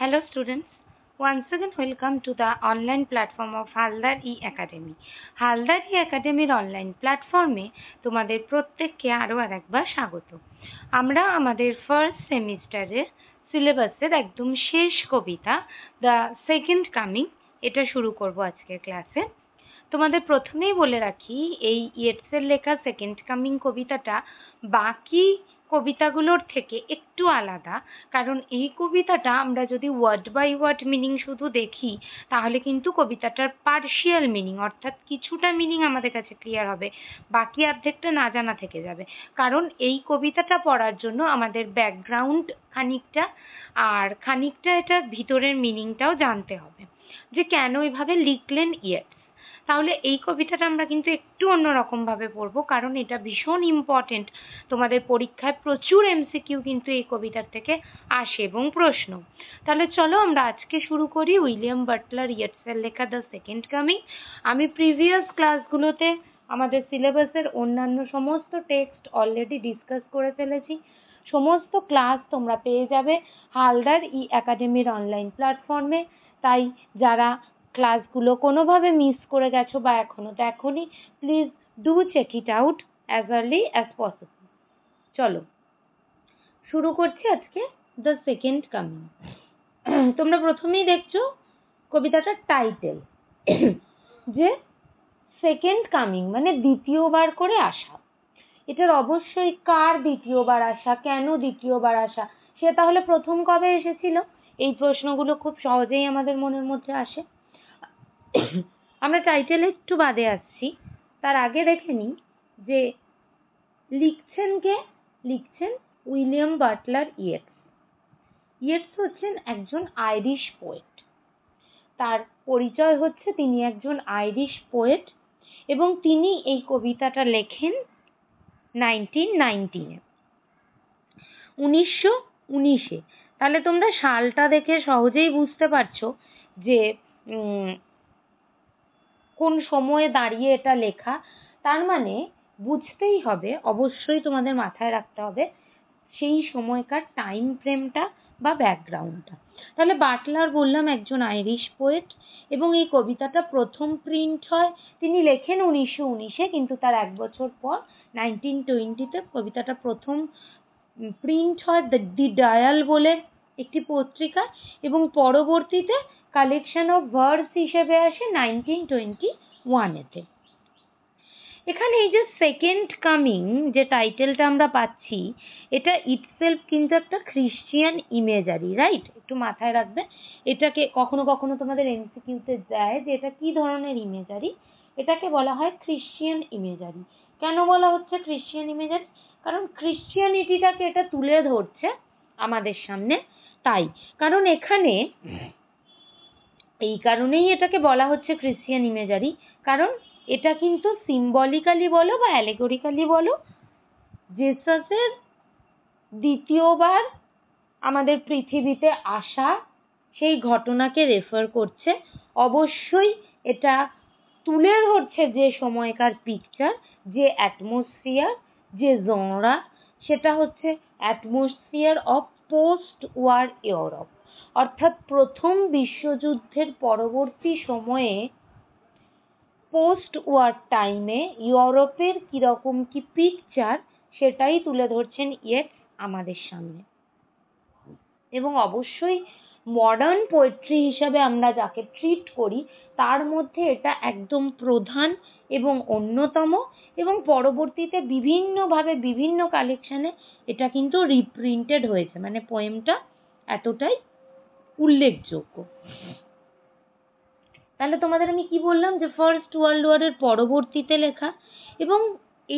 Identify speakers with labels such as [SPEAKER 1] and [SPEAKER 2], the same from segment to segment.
[SPEAKER 1] Hello students. Once again welcome to the online platform of Haldar E Academy Haldar E একাডেমির online প্ল্যাটফর্মে তোমাদের প্রত্যেককে আরও আরেকবার স্বাগত আমরা আমাদের ফার্স্ট সেমিস্টারের সিলেবাসের একদম শেষ কবিতা দ্য সেকেন্ড কামিং এটা শুরু করব আজকের ক্লাসে তোমাদের প্রথমেই বলে রাখি এই ইয়েটসের লেখা সেকেন্ড কামিং কবিতাটা বাকি কবিতাগুলোর থেকে একটু আলাদা কারণ এই কবিতাটা আমরা যদি ওয়ার্ড বাই ওয়ার্ড মিনিং শুধু দেখি তাহলে কিন্তু কবিতাটার পার্শিয়াল মিনিং অর্থাৎ কিছুটা মিনিং আমাদের কাছে ক্লিয়ার হবে বাকি অর্ধেকটা না জানা থেকে যাবে কারণ এই কবিতাটা পড়ার জন্য আমাদের ব্যাকগ্রাউন্ড খানিকটা আর খানিকটা এটার ভিতরের মিনিংটাও জানতে হবে যে কেন এভাবে লিখলেন ইয়েট তাহলে এই কবিতাটা আমরা কিন্তু একটু অন্যরকম ভাবে পড়বো কারণ এটা ভীষণ ইম্পর্টেন্ট তোমাদের পরীক্ষায় প্রচুর এমসিকিউ কিন্তু এই কবিতার থেকে আসে এবং প্রশ্ন তাহলে চলো আমরা আজকে শুরু করি উইলিয়াম বাটলার ইয়েটসের লেখা দ্য সেকেন্ড কামিং আমি প্রিভিয়াস ক্লাসগুলোতে আমাদের সিলেবাসের অন্যান্য সমস্ত টেক্সট অলরেডি ডিসকাস করে ফেলেছি সমস্ত ক্লাস তোমরা পেয়ে যাবে হালদার ই একাডেমির অনলাইন প্ল্যাটফর্মে তাই যারা ক্লাসগুলো কোনোভাবে মিস করে গেছো বা এখনো দেখোনি please do check it out as early as possible চলো শুরু করছি আজকে দ্য সেকেন্ড কামিং তোমরা প্রথমেই দেখছো কবিতাটার টাইটেল যে সেকেন্ড কামিং মানে দ্বিতীয়বার করে আসা এটার অবশ্যই কার দ্বিতীয়বার আসা কেন দ্বিতীয়বার আসা সে তাহলে প্রথম কবে এসেছিল এই প্রশ্নগুলো খুব সহজেই আমাদের মনের মধ্যে আসে আমরা টাইটেল একটু বাদে আসছি তার আগে দেখে নিই যে লিখছেন কে লিখছেন উইলিয়াম বাটলার ইয়েটস ইয়েটস হচ্ছেন একজন আইরিশ পোয়েট তার পরিচয় হচ্ছে তিনি একজন আইরিশ পোয়েট এবং তিনি এই কবিতাটা লেখেন নাইনটিন নাইনটিনে উনিশশো উনিশে তাহলে তোমরা সালটা দেখে সহজেই বুঝতে পারছো যে কোন সময়ে দাঁড়িয়ে এটা লেখা তার মানে বুঝতেই হবে অবশ্যই তোমাদের মাথায় রাখতে হবে সেই সময়কার টাইম ফ্রেমটা বা ব্যাকগ্রাউন্ডটা তাহলে বাটলার বললাম একজন আইরিশ পোয়েট এবং এই কবিতাটা প্রথম প্রিন্ট হয় তিনি লেখেন উনিশশো উনিশে কিন্তু তার এক বছর পর নাইনটিন টোয়েন্টিতে কবিতাটা প্রথম প্রিন্ট হয় ডি ডায়াল বলে একটি পত্রিকায় এবং পরবর্তীতে কালেকশন অফ ভার্স হিসেবে আসে নাইনটিন টোয়েন্টি ওয়ানেতে এখানে এই যে সেকেন্ড কামিং যে টাইটেলটা আমরা পাচ্ছি এটা ইটসেলফ কিন্তু একটা খ্রিস্টিয়ান ইমেজারি রাইট একটু মাথায় রাখবে এটাকে কখনো কখনো তোমাদের এনসিকিউতে যায় যে এটা কি ধরনের ইমেজারি এটাকে বলা হয় খ্রিস্টিয়ান ইমেজারি কেন বলা হচ্ছে খ্রিশ্চিয়ান ইমেজারি কারণ খ্রিস্টিয়ানিটিটাকে এটা তুলে ধরছে আমাদের সামনে তাই কারণ এখানে এই কারণেই এটাকে বলা হচ্ছে ক্রিশ্চিয়ান ইমেজারি কারণ এটা কিন্তু সিম্বলিক্যালি বলো বা অ্যালেগোরিক্যালি বলো জেসাসের দ্বিতীয়বার আমাদের পৃথিবীতে আসা সেই ঘটনাকে রেফার করছে অবশ্যই এটা তুলে ধরছে যে সময়কার পিকচার যে অ্যাটমসফিয়ার যে জঁরা সেটা হচ্ছে atmosphere of post war Europe অর্থাৎ প্রথম বিশ্বযুদ্ধের পরবর্তী সময়ে post war time এ ইউরোপের কিরকম কি picture সেটাই তুলে ধরছেন ইয়েটস আমাদের সামনে। এবং অবশ্যই modern poetry হিসাবে আমরা যাকে treat করি তার মধ্যে এটা একদম প্রধান এবং অন্যতম এবং পরবর্তীতে বিভিন্নভাবে বিভিন্ন collection এ এটা কিন্তু reprinted হয়েছে। মানে poem টা এতটাই উল্লেখযোগ্য। তাহলে তোমাদের আমি কি বললাম যে first world war এর পরবর্তীতে লেখা এবং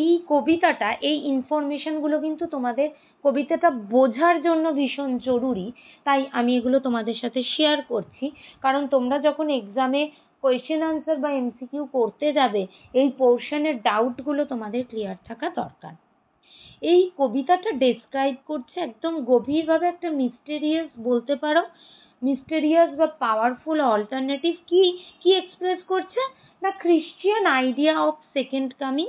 [SPEAKER 1] এই কবিতাটা এই information গুলো কিন্তু তোমাদের কবিতাটা বোঝার জন্য ভীষণ জরুরি। তাই আমি এগুলো তোমাদের সাথে share করছি। কারণ তোমরা যখন exam এ question answer বা MCQ করতে যাবে এই portion এর doubt গুলো তোমাদের clear থাকা দরকার। এই কবিতাটা describe করছে একদম গভীরভাবে একটা mysterious বলতে পারো মিস্টেরিয়াস বা পাওয়ারফুল অল্টারনেটিভ কি কি এক্সপ্রেস করছে না Christian idea of second coming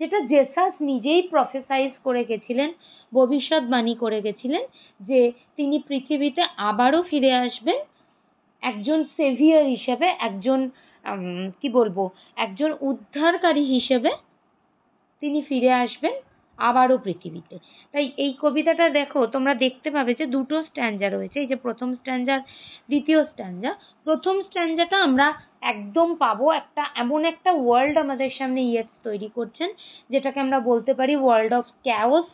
[SPEAKER 1] যেটা জেসাস নিজেই প্রফেসাইজ করে গেছিলেন ভবিষ্যৎবাণী করে গেছিলেন যে তিনি পৃথিবীতে আবারও ফিরে আসবেন একজন সেভিয়ার হিসেবে একজন কি বলবো একজন উদ্ধারকারী হিসেবে তিনি ফিরে আসবেন আবারও পৃথিবীতে তাই এই কবিতাটা দেখো তোমরা দেখতে পাবে যে দুটো স্ট্যান্ডা রয়েছে এই যে প্রথম স্ট্যান্ডা দ্বিতীয় স্ট্যান্ডা প্রথম স্ট্যান্ডাটা আমরা একদম পাবো একটা এমন একটা ওয়ার্ল্ড আমাদের সামনে ইয়ে তৈরি করছেন যেটাকে আমরা বলতে পারি ওয়ার্ল্ড অফ ক্যাওস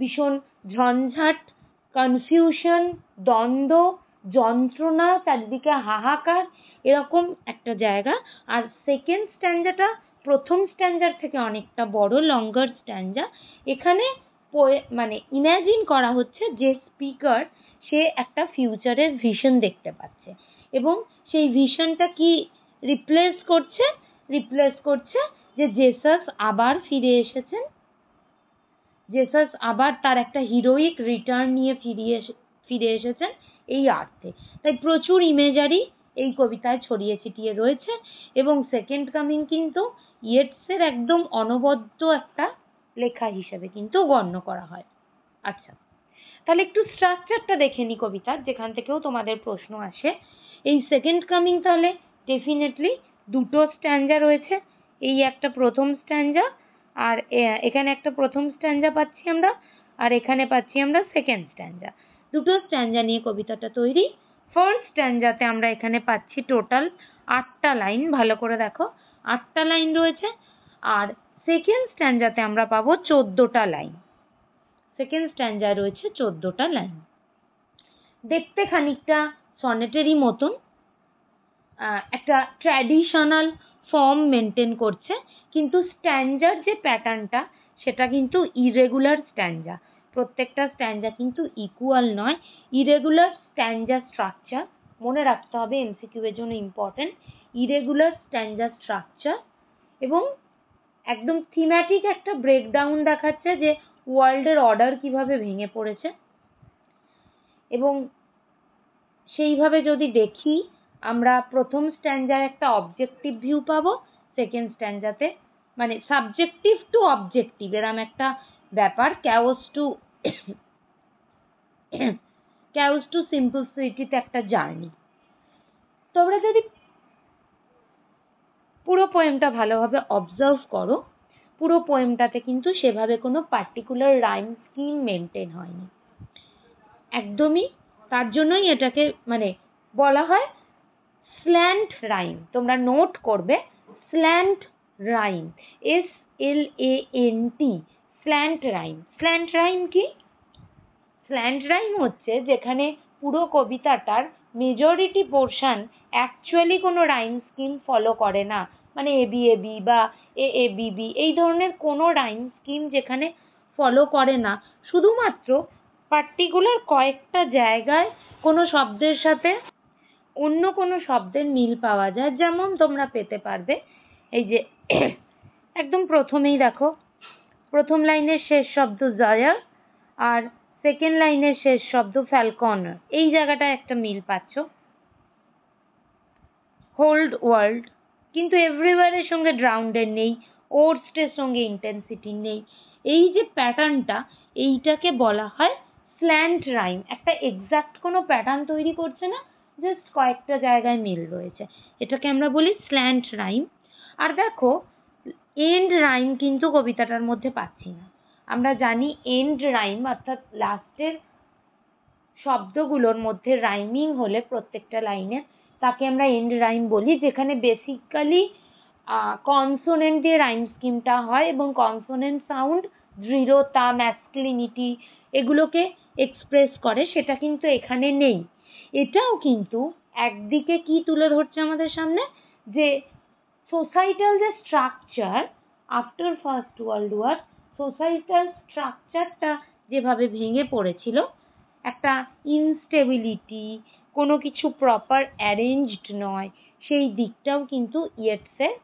[SPEAKER 1] ভীষণ ঝঞ্ঝাট কনফিউশন দ্বন্দ্ব যন্ত্রণা চারিদিকে হাহাকার এরকম একটা জায়গা আর সেকেন্ড স্ট্যান্ডাটা প্রথম স্ট্যান্ডার থেকে অনেকটা বড় লঙ্গার স্ট্যান্ডা এখানে মানে ইম্যাজিন করা হচ্ছে যে স্পিকার সে একটা ফিউচারের ভিশন দেখতে পাচ্ছে এবং সেই ভিশনটা কি রিপ্লেস করছে রিপ্লেস করছে যে জেসাস আবার ফিরে এসেছেন জেসাস আবার তার একটা হিরোইক রিটার্ন নিয়ে ফিরিয়ে ফিরে এসেছেন এই আর্থে তাই প্রচুর ইমেজারি এই কবিতায় ছড়িয়ে ছিটিয়ে রয়েছে এবং সেকেন্ড কামিং কিন্তু ইয়েটসের একদম অনবদ্য একটা লেখা হিসেবে কিন্তু গণ্য করা হয় আচ্ছা তাহলে একটু স্ট্রাকচারটা দেখে নি কবিতার যেখান থেকেও তোমাদের প্রশ্ন আসে এই সেকেন্ড কামিং তাহলে ডেফিনেটলি দুটো স্ট্যান্ডা রয়েছে এই একটা প্রথম স্ট্যান্ডা আর এখানে একটা প্রথম স্ট্যান্ডা পাচ্ছি আমরা আর এখানে পাচ্ছি আমরা সেকেন্ড স্ট্যান্ডা দুটো স্ট্যান্ডা নিয়ে কবিতাটা তৈরি ফার্স্ট স্ট্যান্ডাতে আমরা এখানে পাচ্ছি টোটাল আটটা লাইন ভালো করে দেখো আটটা লাইন রয়েছে আর সেকেন্ড স্ট্যান্ডাতে আমরা পাবো চোদ্দোটা লাইন সেকেন্ড স্ট্যান্ডায় রয়েছে চোদ্দোটা লাইন দেখতে খানিকটা সনেটেরই মতন একটা ট্র্যাডিশনাল ফর্ম মেনটেন করছে কিন্তু স্ট্যান্ডার যে প্যাটার্নটা সেটা কিন্তু ইরেগুলার স্ট্যান্ডা প্রত্যেকটা স্ট্যান্ডা কিন্তু ইকুয়াল নয় ইরেগুলার স্ট্যান্ডার্ড স্ট্রাকচার মনে রাখতে হবে এমসিকিউ এর জন্য ইম্পর্টেন্ট ইরেগুলার স্ট্যান্ডার্ড স্ট্রাকচার এবং একদম থিম্যাটিক একটা ব্রেকডাউন দেখাচ্ছে যে ওয়ার্ল্ডের অর্ডার কিভাবে ভেঙে পড়েছে এবং সেইভাবে যদি দেখি আমরা প্রথম স্ট্যান্ডার একটা অবজেক্টিভ ভিউ পাবো সেকেন্ড স্ট্যান্ডাতে মানে সাবজেক্টিভ টু অবজেক্টিভ এরম একটা ব্যাপার ক্যাওস টু ক্যারোস টু সিম্পল সিটিতে একটা জার্নি তোমরা যদি পুরো পোয়েমটা ভালোভাবে অবজার্ভ করো পুরো পোয়েমটাতে কিন্তু সেভাবে কোনো পার্টিকুলার রাইম স্কিম মেনটেন হয়নি একদমই তার জন্যই এটাকে মানে বলা হয় স্ল্যান্ট রাইম তোমরা নোট করবে slant rhyme S L A N T slant rhyme slant rhyme কি স্ল্যান্ট রাইম হচ্ছে যেখানে পুরো কবিতাটার মেজরিটি পোর্শান অ্যাকচুয়ালি কোনো রাইম স্কিম ফলো করে না মানে এ বি এ বি বা এ এ বি এই ধরনের কোনো রাইম স্কিম যেখানে ফলো করে না শুধুমাত্র পার্টিকুলার কয়েকটা জায়গায় কোনো শব্দের সাথে অন্য কোনো শব্দের মিল পাওয়া যায় যেমন তোমরা পেতে পারবে এই যে একদম প্রথমেই দেখো প্রথম line এর শেষ শব্দ জায়া আর second line এর শেষ শব্দ ফ্যালকন এই জায়গাটায় একটা মিল পাচ্ছ hold world কিন্তু everywhere এর সঙ্গে drowned এর নেই এর সঙ্গে intensity নেই এই যে প্যাটার্নটা এইটাকে বলা হয় স্ল্যান্ট রাইম একটা এক্সাক্ট কোনো প্যাটার্ন তৈরি করছে না জাস্ট কয়েকটা জায়গায় মিল রয়েছে এটাকে আমরা বলি স্ল্যান্ট রাইম আর দেখো end rhyme কিন্তু কবিতাটার মধ্যে পাচ্ছি না আমরা জানি end rhyme অর্থাৎ last এর শব্দগুলোর মধ্যে rhyming হলে প্রত্যেকটা line এ তাকে আমরা end rhyme বলি যেখানে বেসিক্যালি consonant দিয়ে rhyme scheme টা হয় এবং consonant sound দৃঢ়তা masculinity এগুলোকে express করে সেটা কিন্তু এখানে নেই এটাও কিন্তু একদিকে কি তুলে ধরছে আমাদের সামনে যে societal যে structure after first world war societal structure টা যেভাবে ভেঙে পড়েছিল একটা instability কোনো কিছু proper arranged নয় সেই দিকটাও কিন্তু ইয়েটস এর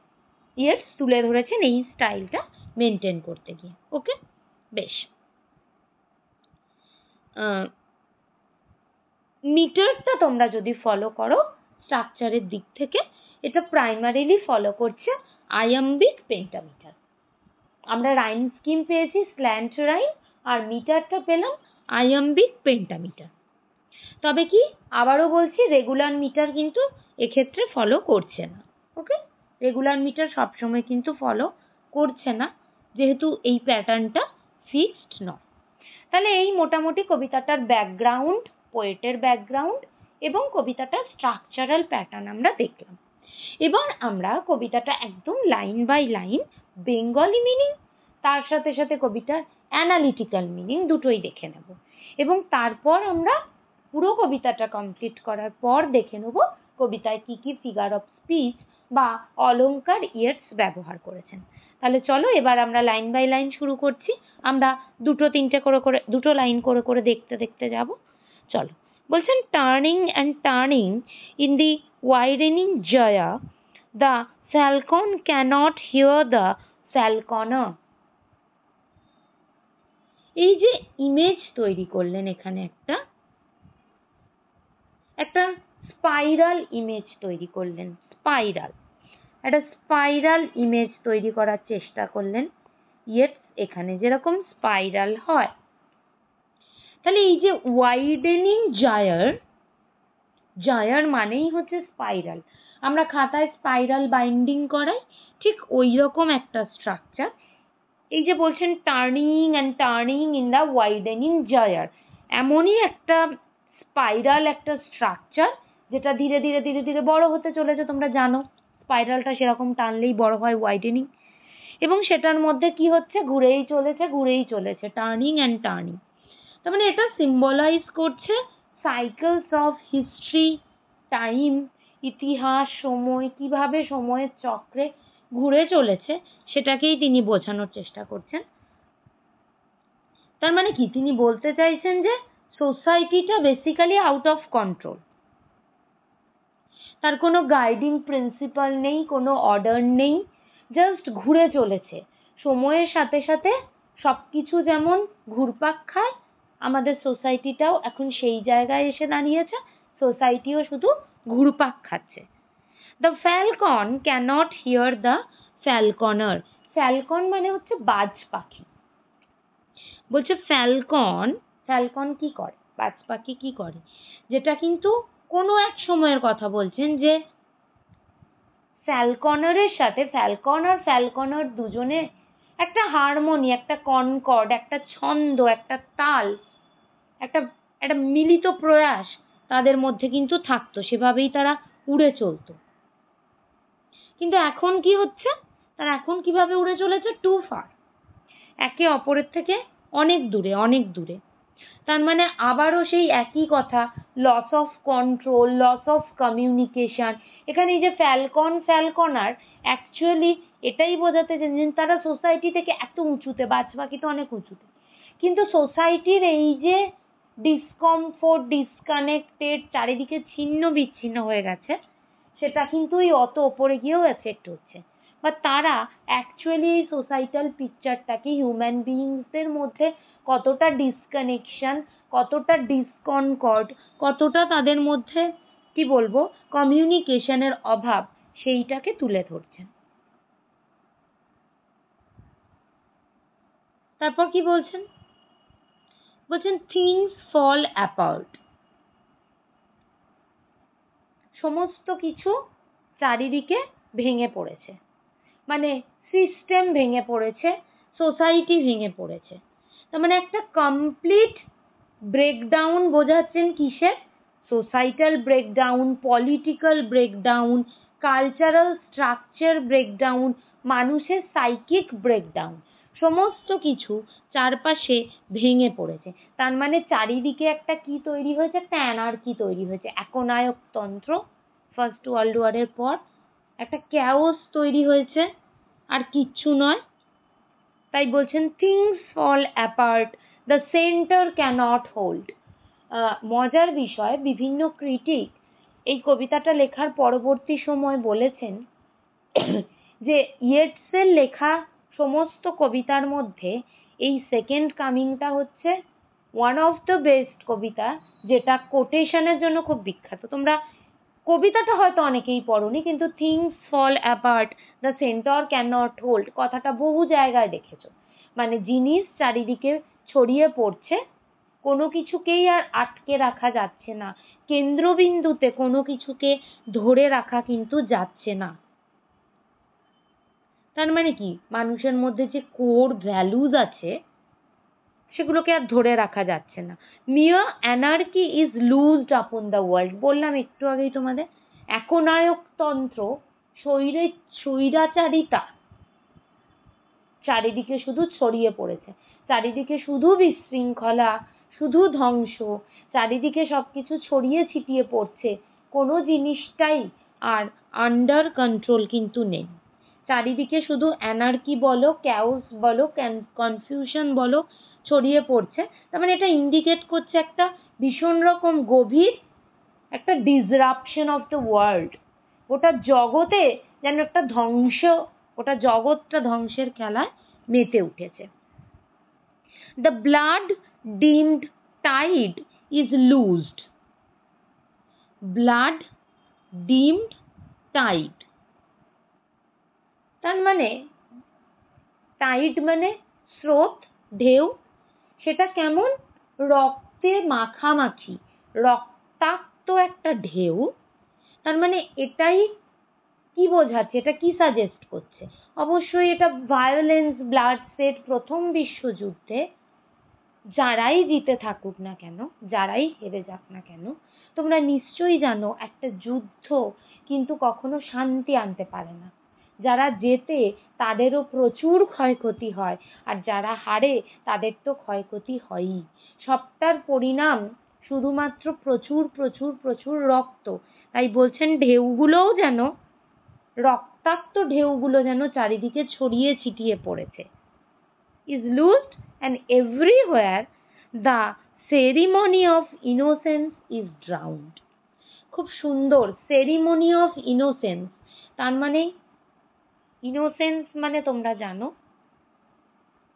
[SPEAKER 1] ইয়েটস তুলে ধরেছেন এই স্টাইলটা maintain করতে গিয়ে। okay বেশ আহ মিটারটা তোমরা যদি follow করো structure এর দিক থেকে এটা primarily follow করছে iambic pentameter আমরা rhyme scheme পেয়েছি slant rhyme আর meter টা পেলাম iambic pentameter তবে কি আবারো বলছি regular meter কিন্তু এক্ষেত্রে follow করছে না okay regular meter সবসময় কিন্তু follow করছে না যেহেতু এই pattern টা fixed নয় তাহলে এই মোটামুটি কবিতাটার ব্যাকগ্রাউন্ড পোয়েটের ব্যাকগ্রাউন্ড এবং কবিতাটার স্ট্রাকচারাল প্যাটার্ন আমরা দেখলাম এবার আমরা কবিতাটা একদম line by line Bengali meaning তার সাথে সাথে কবিতার অ্যানালিটিক্যাল মিনিং দুটোই দেখে নেব এবং তারপর আমরা পুরো কবিতাটা কমপ্লিট করার পর দেখে নেব কবিতায় কি কি ফিগার অফ স্পিচ বা অলঙ্কার ইয়ার্স ব্যবহার করেছেন তাহলে চলো এবার আমরা লাইন বাই লাইন শুরু করছি আমরা দুটো তিনটে করে করে দুটো লাইন করে করে দেখতে দেখতে যাব চলো বলছেন turning and turning in the widening Jaya, the falcon cannot hear the falconer. এই যে ইমেজ তৈরি করলেন এখানে একটা একটা স্পাইরাল ইমেজ তৈরি করলেন স্পাইরাল একটা স্পাইরাল ইমেজ তৈরি করার চেষ্টা করলেন ইয়েট এখানে যেরকম স্পাইরাল হয় তাহলে এই যে ওয়াইডেনিং জায়ার জায়ার মানেই হচ্ছে স্পাইরাল আমরা খাতায় স্পাইরাল বাইন্ডিং করাই ঠিক ওইরকম একটা স্ট্রাকচার এই যে বলছেন turning and turning in the widening gyre এমনই একটা স্পাইরাল একটা স্ট্রাকচার যেটা ধীরে ধীরে ধীরে ধীরে বড় হতে চলেছে তোমরা জানো স্পাইরালটা সেরকম টানলেই বড় হয় ওয়াইডেনিং এবং সেটার মধ্যে কি হচ্ছে ঘুরেই চলেছে ঘুরেই চলেছে টার্নিং অ্যান্ড টার্নিং তার মানে এটা সিম্বলাইজ করছে cycles of history time ইতিহাস সময় কিভাবে সময়ের চক্রে ঘুরে চলেছে সেটাকেই তিনি বোঝানোর চেষ্টা করছেন। তার মানে কি তিনি বলতে চাইছেন যে society টা basically out of control তার কোনো guiding principle নেই, কোনো order নেই, just ঘুরে চলেছে। সময়ের সাথে সাথে সবকিছু যেমন ঘুরপাক খায় আমাদের সোসাইটিটাও এখন সেই জায়গায় এসে দাঁড়িয়েছে সোসাইটিও শুধু ঘুরপাক খাচ্ছে the falcon cannot hear the falconer falcon মানে হচ্ছে বাজ পাখি বলছে ফ্যালকন ফ্যালকন কি করে বাজ পাখি কি করে যেটা কিন্তু কোনো এক সময়ের কথা বলছেন যে ফ্যালকনারের সাথে ফ্যালকন আর ফ্যালকনার দুজনে একটা হারমোনি একটা কনকর্ড একটা ছন্দ একটা তাল একটা একটা মিলিত প্রয়াস তাদের মধ্যে কিন্তু থাকতো সেভাবেই তারা উড়ে চলতো কিন্তু এখন কি হচ্ছে তারা এখন কিভাবে উড়ে চলেছে টু ফার একে অপরের থেকে অনেক দূরে অনেক দূরে তার মানে আবারও সেই একই কথা loss of control loss of communication এখানে এই যে ফ্যালকন ফ্যালকনার অ্যাকচুয়ালি এটাই বোঝাতে যে তারা সোসাইটি থেকে এত উঁচুতে বাজপাখি তো অনেক উঁচুতে কিন্তু সোসাইটির এই যে discomfort disconnected চারিদিকে ছিন্ন বিচ্ছিন্ন হয়ে গেছে সেটা কিন্তু এই অত ওপরে গিয়েও effect হচ্ছে। বা তারা actually এই societal picture টাকে human beings দের মধ্যে কতটা disconnection কতটা disconcord কতটা তাদের মধ্যে কি বলবো communication এর অভাব সেইটাকে তুলে ধরছেন। তারপর কি বলছেন? বলছেন things fall apart সমস্ত কিছু চারিদিকে ভেঙে পড়েছে। মানে system ভেঙে পড়েছে, society ভেঙে পড়েছে। তার মানে একটা complete breakdown বোঝাচ্ছেন কিসের? societal breakdown, political breakdown, cultural structure breakdown মানুষের psychic breakdown সমস্ত কিছু চারপাশে ভেঙে পড়েছে। তার মানে চারিদিকে একটা কি তৈরি হয়েছে? একটা anarchy তৈরি হয়েছে। একনায়কতন্ত্র first world war এর পর একটা chaos তৈরি হয়েছে। আর কিচ্ছু নয়। তাই বলছেন things fall apart the center cannot hold আহ মজার বিষয় বিভিন্ন critic এই কবিতাটা লেখার পরবর্তী সময় বলেছেন যে ইয়েটসের লেখা সমস্ত কবিতার মধ্যে এই সেকেন্ড কামিংটা হচ্ছে ওয়ান অফ দ্য বেস্ট কবিতা যেটা কোটেশনের জন্য খুব বিখ্যাত তোমরা কবিতাটা হয়তো অনেকেই পড়নি কিন্তু things fall apart the centre can not hold কথাটা বহু জায়গায় দেখেছো মানে জিনিস চারিদিকে ছড়িয়ে পড়ছে কোনো কিছুকেই আর আটকে রাখা যাচ্ছে না কেন্দ্রবিন্দুতে কোনো কিছুকে ধরে রাখা কিন্তু যাচ্ছে না তার মানে কি মানুষের মধ্যে যে কোর ভ্যালুস আছে সেগুলোকে আর ধরে রাখা যাচ্ছে না মিয়া anarchy is লুজড upon the world বললাম একটু আগেই তোমাদের একনায়কতন্ত্র শৈরে স্বৈরাচারিতা চারিদিকে শুধু ছড়িয়ে পড়েছে চারিদিকে শুধু বিশৃঙ্খলা শুধু ধ্বংস চারিদিকে সব কিছু ছড়িয়ে ছিটিয়ে পড়ছে কোনো জিনিসটাই আর আন্ডার কন্ট্রোল কিন্তু নেই চারিদিকে শুধু anarchy বলো chaos বলো confusion বলো ছড়িয়ে পড়ছে। তার মানে এটা indicate করছে একটা ভীষণ রকম গভীর একটা disruption of the world গোটা জগতে যেন একটা ধ্বংস গোটা জগৎটা ধ্বংসের খেলায় মেতে উঠেছে। The blood dimmed tide is loosed. Blood dimmed tide. তার মানে টাইড মানে স্রোত ঢেউ সেটা কেমন রক্তে মাখামাখি রক্তাক্ত একটা ঢেউ তার মানে এটাই কি বোঝাচ্ছে এটা কি সাজেস্ট করছে অবশ্যই এটা ভায়োলেন্স ব্লাডসের প্রথম বিশ্বযুদ্ধে যারাই জিতে থাকুক না কেন যারাই হেরে যাক না কেন তোমরা নিশ্চয়ই জানো একটা যুদ্ধ কিন্তু কখনো শান্তি আনতে পারে না যারা জেতে তাদেরও প্রচুর ক্ষয়ক্ষতি হয় আর যারা হারে তাদের তো ক্ষয়ক্ষতি হয়ই সবটার পরিণাম শুধুমাত্র প্রচুর প্রচুর প্রচুর রক্ত তাই বলছেন ঢেউগুলোও যেন রক্তাক্ত ঢেউগুলো যেন চারিদিকে ছড়িয়ে ছিটিয়ে পড়েছে is loosed and everywhere the ceremony of innocence is drowned খুব সুন্দর সেরিমনি অফ ইনোসেন্স তার মানে ইনোসেন্স মানে তোমরা জানো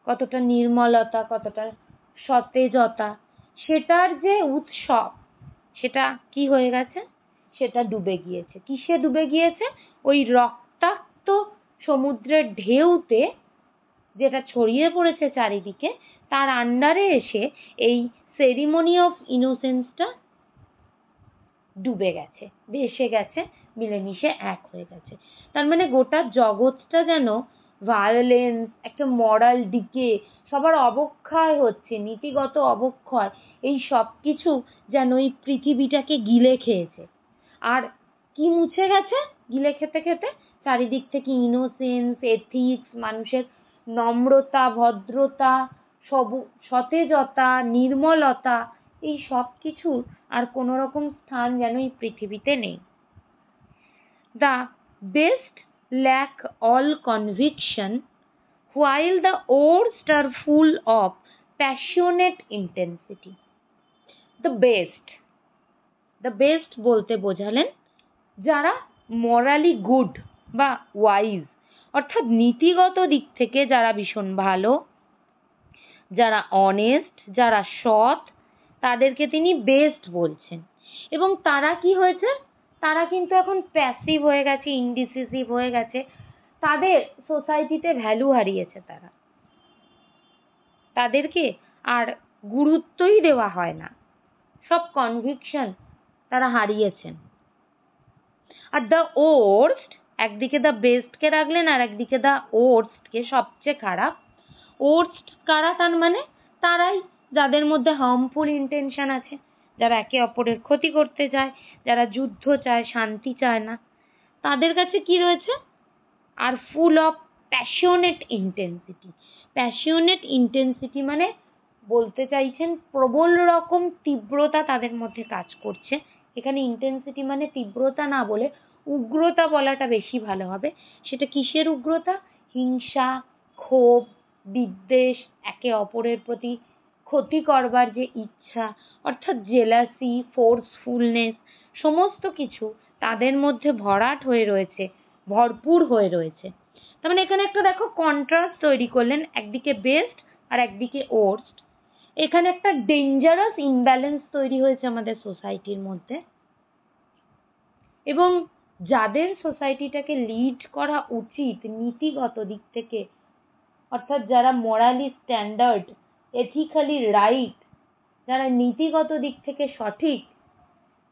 [SPEAKER 1] কতটা নির্মলতা কতটা সতেজতা সেটার যে উৎসব সেটা কি হয়ে গেছে সেটা ডুবে গিয়েছে। কিসে ডুবে গিয়েছে? ওই রক্তাক্ত সমুদ্রের ঢেউতে যেটা ছড়িয়ে পড়েছে চারিদিকে তার আন্ডারে এসে এই সেরিমনি অফ innocence টা ডুবে গেছে, ভেসে গেছে মিলেমিশে এক হয়ে গেছে। তার মানে গোটা জগৎটা যেন violence একটা moral decay সবার অবক্ষয় হচ্ছে নীতিগত অবক্ষয় এই সব কিছু যেন এই পৃথিবীটাকে গিলে খেয়েছে। আর কি মুছে গেছে গিলে খেতে খেতে? চারিদিক থেকে innocence, ethics মানুষের নম্রতা, ভদ্রতা, সব সতেজতা, নির্মলতা এই সব সবকিছুর আর কোনো রকম স্থান যেন এই পৃথিবীতে নেই। The best lack all conviction, while the oars are full of passionate intensity. The best. the best বলতে বোঝালেন যারা মরালি গুড বা ওয়াইজ অর্থাৎ নীতিগত দিক থেকে যারা ভীষণ ভালো যারা অনেস্ট যারা সৎ তাদেরকে তিনি বেস্ট বলছেন এবং তারা কি হয়েছে তারা কিন্তু এখন প্যাসিভ হয়ে গেছে ইনডিসিসিভ হয়ে গেছে তাদের সোসাইটিতে ভ্যালু হারিয়েছে তারা তাদেরকে আর গুরুত্বই দেওয়া হয় না সব কনভিকশন তারা হারিয়েছেন আর দ্য ওটস একদিকে দ্য বেস্টকে রাখলেন আর একদিকে দ্য কে সবচেয়ে খারাপ ওটস কারা তার মানে তারাই যাদের মধ্যে হার্মফুল ইন্টেনশন আছে যারা একে অপরের ক্ষতি করতে চায়, যারা যুদ্ধ চায়, শান্তি চায় না তাদের কাছে কি রয়েছে? আর full of passionate intensity. passionate intensity মানে বলতে চাইছেন প্রবল রকম তীব্রতা তাদের মধ্যে কাজ করছে। এখানে intensity মানে তীব্রতা না বলে উগ্রতা বলাটা বেশি ভালো হবে। সেটা কিসের উগ্রতা? হিংসা, ক্ষোভ, বিদ্বেষ, একে অপরের প্রতি ক্ষতি করবার যে ইচ্ছা অর্থাৎ জেলাসি ফোর্সফুলনেস সমস্ত কিছু তাদের মধ্যে ভরাট হয়ে রয়েছে ভরপুর হয়ে রয়েছে তার মানে এখানে একটা দেখো কন্ট্রাস্ট তৈরি করলেন একদিকে বেস্ট আর একদিকে ওর্স্ট এখানে একটা ডেঞ্জারাস ইমব্যালেন্স তৈরি হয়েছে আমাদের সোসাইটির মধ্যে এবং যাদের সোসাইটিটাকে লিড করা উচিত নীতিগত দিক থেকে অর্থাৎ যারা মোরালি স্ট্যান্ডার্ড ethically right যারা নীতিগত দিক থেকে সঠিক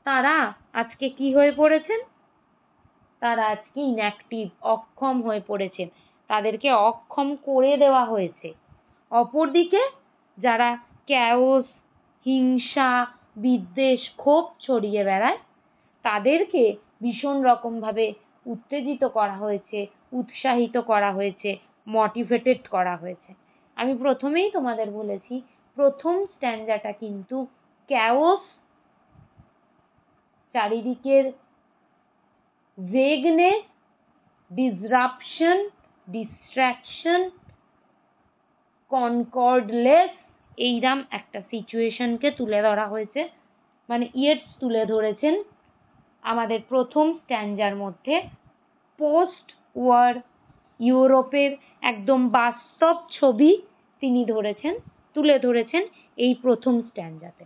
[SPEAKER 1] তারা আজকে কি হয়ে পড়েছেন? তারা আজকে inactive অক্ষম হয়ে পড়েছেন। তাদেরকে অক্ষম করে দেওয়া হয়েছে। অপরদিকে যারা chaos হিংসা, বিদ্বেষ, ক্ষোভ ছড়িয়ে বেড়ায় তাদেরকে ভীষণ রকমভাবে উত্তেজিত করা হয়েছে, উৎসাহিত করা হয়েছে, motivated করা হয়েছে। আমি প্রথমেই তোমাদের বলেছি প্রথম স্ট্যান্ডাটা কিন্তু ক্যাওস চারিদিকের ভেগনেস ডিসরাপশন ডিস্ট্র্যাকশন কনকর্ডলেস এইরাম একটা সিচুয়েশনকে তুলে ধরা হয়েছে মানে ইয়েটস তুলে ধরেছেন আমাদের প্রথম স্ট্যান্ডার মধ্যে পোস্ট ওয়ার ইউরোপের একদম বাস্তব ছবি তিনি ধরেছেন তুলে ধরেছেন এই প্রথম স্ট্যান্ডাতে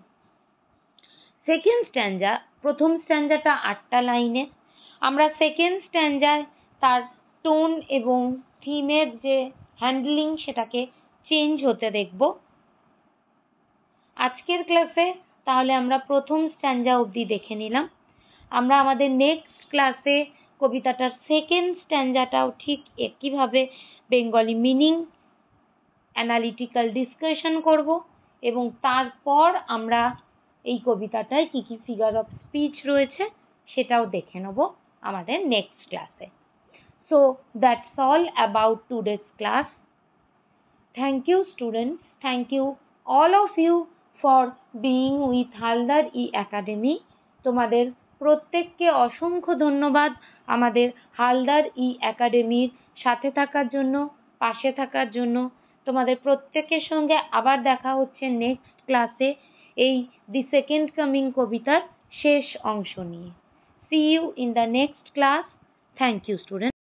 [SPEAKER 1] সেকেন্ড স্ট্যান্ডা প্রথম স্ট্যান্ডাটা আটটা লাইনে আমরা সেকেন্ড স্ট্যান্ডায় তার টোন এবং থিমের যে হ্যান্ডলিং সেটাকে চেঞ্জ হতে দেখব আজকের ক্লাসে তাহলে আমরা প্রথম স্ট্যান্ডা অবধি দেখে নিলাম আমরা আমাদের নেক্সট ক্লাসে কবিতাটার সেকেন্ড স্ট্যান্জাটাও ঠিক একইভাবে বেঙ্গলি মিনিং অ্যানালিটিক্যাল ডিসকাশন করব এবং তারপর আমরা এই কবিতাটায় কি কি ফিগার অফ স্পিচ রয়েছে সেটাও দেখে নেব আমাদের নেক্সট ক্লাসে so that's all about today's class thank you students thank you all of you for being with Haldar e Academy তোমাদের প্রত্যেককে অসংখ্য ধন্যবাদ আমাদের হালদার ই একাডেমির সাথে থাকার জন্য পাশে থাকার জন্য তোমাদের প্রত্যেকের সঙ্গে আবার দেখা হচ্ছে নেক্সট ক্লাসে এই দি সেকেন্ড কামিং কবিতার শেষ অংশ নিয়ে see you in the next class thank you student